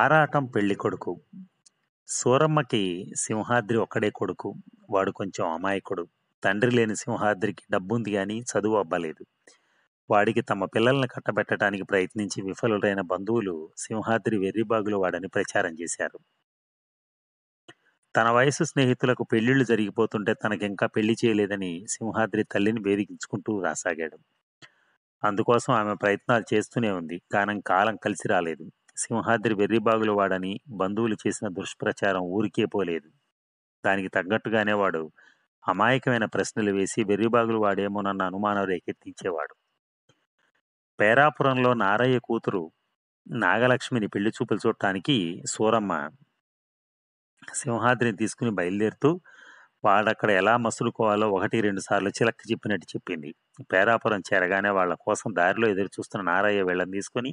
ఆరాటం పెళ్లి కొడుకు సూరమ్మకి సింహాద్రి ఒక్కడే కొడుకు వాడు కొంచెం అమాయకుడు తండ్రి లేని సింహాద్రికి డబ్బుంది కానీ చదువు అవ్వలేదు వాడికి తమ పిల్లల్ని కట్టబెట్టడానికి ప్రయత్నించి విఫలుడైన బంధువులు సింహాద్రి వెర్రిబాగులు వాడని ప్రచారం చేశారు తన వయసు స్నేహితులకు పెళ్లిళ్ళు జరిగిపోతుంటే తనకింకా పెళ్లి చేయలేదని సింహాద్రి తల్లిని వేధించుకుంటూ రాసాగాడు అందుకోసం ఆమె ప్రయత్నాలు చేస్తూనే ఉంది కానం కాలం కలిసి రాలేదు సింహాద్రి వెర్రిబాగులు వాడని బంధువులు చేసిన దుష్ప్రచారం ఊరికే పోలేదు దానికి తగ్గట్టుగానే వాడు అమాయకమైన ప్రశ్నలు వేసి వెర్రిబాగులు వాడేమోనన్న అనుమానం రేకెత్తించేవాడు పేరాపురంలో నారయ్య కూతురు నాగలక్ష్మిని పెళ్లి చూపులు చూడటానికి సూరమ్మ సింహాద్రిని తీసుకుని బయలుదేరుతూ వాళ్ళక్కడ ఎలా మసులుకోవాలో ఒకటి రెండు సార్లు చిలక్క చెప్పినట్టు చెప్పింది పేరాపురం చేరగానే వాళ్ళ కోసం దారిలో ఎదురు చూస్తున్న నారయ్య వీళ్ళని తీసుకుని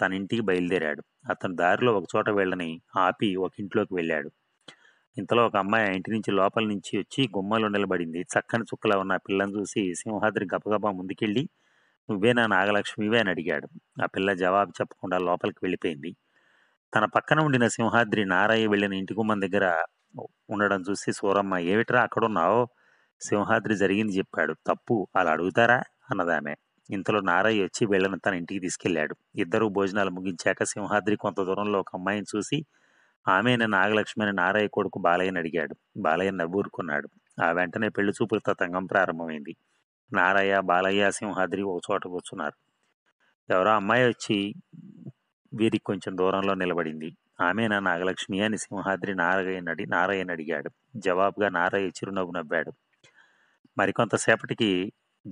తన ఇంటికి బయలుదేరాడు అతను దారిలో ఒకచోట వెళ్ళని ఆపి ఒక ఇంట్లోకి వెళ్ళాడు ఇంతలో ఒక అమ్మాయి ఇంటి నుంచి లోపల నుంచి వచ్చి గుమ్మలో నిలబడింది చక్కని చుక్కలా ఉన్న పిల్లని చూసి సింహాద్రి గబగబా ముందుకెళ్ళి నువ్వేనా నాగలక్ష్మివే అని అడిగాడు ఆ పిల్ల జవాబు చెప్పకుండా లోపలికి వెళ్ళిపోయింది తన పక్కన ఉండిన సింహాద్రి నారాయ వెళ్ళిన ఇంటి గుమ్మం దగ్గర ఉండడం చూసి సూరమ్మ ఏమిట్రా అక్కడున్నావో సింహాద్రి జరిగింది చెప్పాడు తప్పు అలా అడుగుతారా అన్నదామె ఇంతలో నారయ్య వచ్చి వీళ్ళని తన ఇంటికి తీసుకెళ్లాడు ఇద్దరు భోజనాలు ముగించాక సింహాద్రి కొంత దూరంలో ఒక అమ్మాయిని చూసి ఆమెను నాగలక్ష్మి అని నారయ్య కొడుకు బాలయ్యని అడిగాడు బాలయ్య నవ్వూరుకున్నాడు ఆ వెంటనే పెళ్లి చూపుల తతంగం ప్రారంభమైంది నారయ్య బాలయ్య సింహాద్రి ఒక చోట కూర్చున్నారు ఎవరో అమ్మాయి వచ్చి వీరికి కొంచెం దూరంలో నిలబడింది ఆమెనా నాగలక్ష్మి అని సింహాద్రి నారాయణ అడి నారయ్యని అడిగాడు జవాబుగా నారయ్య చిరునవ్వు నవ్వాడు మరికొంతసేపటికి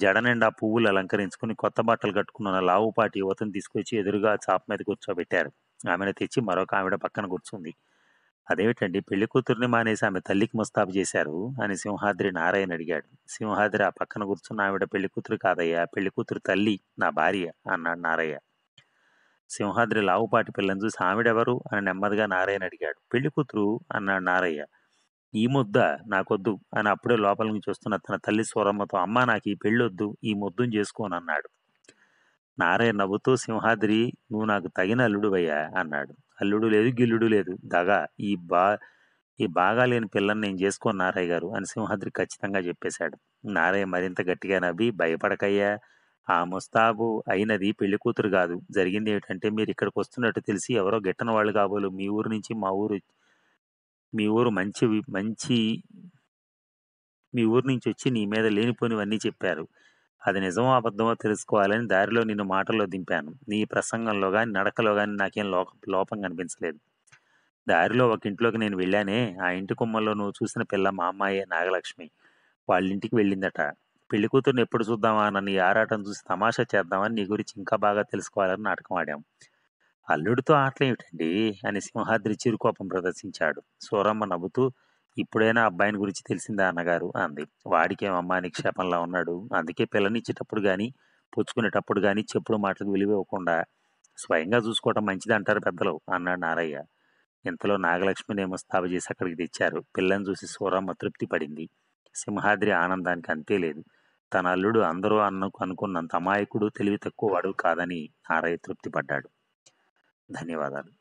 జడ నిండా పువ్వులు అలంకరించుకుని కొత్త బట్టలు కట్టుకున్న లావుపాటి యువతను తీసుకొచ్చి ఎదురుగా చాప మీద కూర్చోబెట్టారు ఆమెను తెచ్చి మరొక ఆవిడ పక్కన కూర్చుంది అదేమిటండి పెళ్లి కూతుర్ని మానేసి ఆమె తల్లికి ముస్తాబు చేశారు అని సింహాద్రి నారాయణ అడిగాడు సింహాద్రి ఆ పక్కన కూర్చున్న ఆవిడ పెళ్లి కూతురు కాదయ్యా పెళ్లి కూతురు తల్లి నా భార్య అన్నాడు నారయ్య సింహాద్రి లావుపాటి పిల్లని చూసి ఆవిడెవరు అని నెమ్మదిగా నారాయణ అడిగాడు పెళ్లి కూతురు అన్నాడు నారయ్య ఈ ముద్ద నాకొద్దు అని అప్పుడే లోపల నుంచి వస్తున్న తన తల్లి స్వరమ్మతో అమ్మ నాకు ఈ పెళ్ళొద్దు ఈ ముద్దును అన్నాడు నారే నవ్వుతూ సింహాద్రి నువ్వు నాకు తగిన అల్లుడువయ్యా అన్నాడు అల్లుడు లేదు గిల్లుడు లేదు దగా ఈ బా ఈ బాగా లేని పిల్లల్ని నేను చేసుకోను నారయ్య గారు అని సింహాద్రి ఖచ్చితంగా చెప్పేశాడు నారయ్య మరింత గట్టిగా నవ్వి భయపడకయ్యా ఆ ముస్తాబు అయినది పెళ్లి కూతురు కాదు జరిగింది ఏమిటంటే మీరు ఇక్కడికి వస్తున్నట్టు తెలిసి ఎవరో గిట్టని వాళ్ళు కాబోలు మీ ఊరు నుంచి మా ఊరు మీ ఊరు మంచి మంచి మీ ఊరు నుంచి వచ్చి నీ మీద లేనిపోనివన్నీ చెప్పారు అది నిజమో అబద్ధమో తెలుసుకోవాలని దారిలో నిన్ను మాటల్లో దింపాను నీ ప్రసంగంలో కానీ నడకలో కానీ నాకేం లోక లోపం కనిపించలేదు దారిలో ఒక ఇంట్లోకి నేను వెళ్ళానే ఆ ఇంటి కుమ్మల్లో నువ్వు చూసిన పిల్ల మా అమ్మాయి నాగలక్ష్మి వాళ్ళ ఇంటికి వెళ్ళిందట పెళ్లి కూతుర్ని ఎప్పుడు చూద్దామా నన్ను ఆరాటం చూసి తమాషా చేద్దామని నీ గురించి ఇంకా బాగా తెలుసుకోవాలని నాటకం ఆడాం అల్లుడితో ఆటలేమిటండి అని సింహాద్రి చిరుకోపం ప్రదర్శించాడు సూరమ్మ నవ్వుతూ ఇప్పుడైనా అబ్బాయిని గురించి తెలిసిందా అన్నగారు అంది వాడికేమమ్మా నిక్షేపంలా ఉన్నాడు అందుకే పిల్లనిచ్చేటప్పుడు కానీ పుచ్చుకునేటప్పుడు కానీ చెప్పుడు మాటలకు విలువకుండా స్వయంగా చూసుకోవటం మంచిది అంటారు పెద్దలు అన్నాడు నారయ్య ఇంతలో నాగలక్ష్మినేమో స్థాప చేసి అక్కడికి తెచ్చారు పిల్లని చూసి సూరమ్మ తృప్తి పడింది సింహాద్రి ఆనందానికి అంతే లేదు తన అల్లుడు అందరూ అన్నకు అనుకున్నంత అమాయకుడు తెలివి తక్కువ వాడు కాదని నారయ్య తృప్తి పడ్డాడు धन्यवाद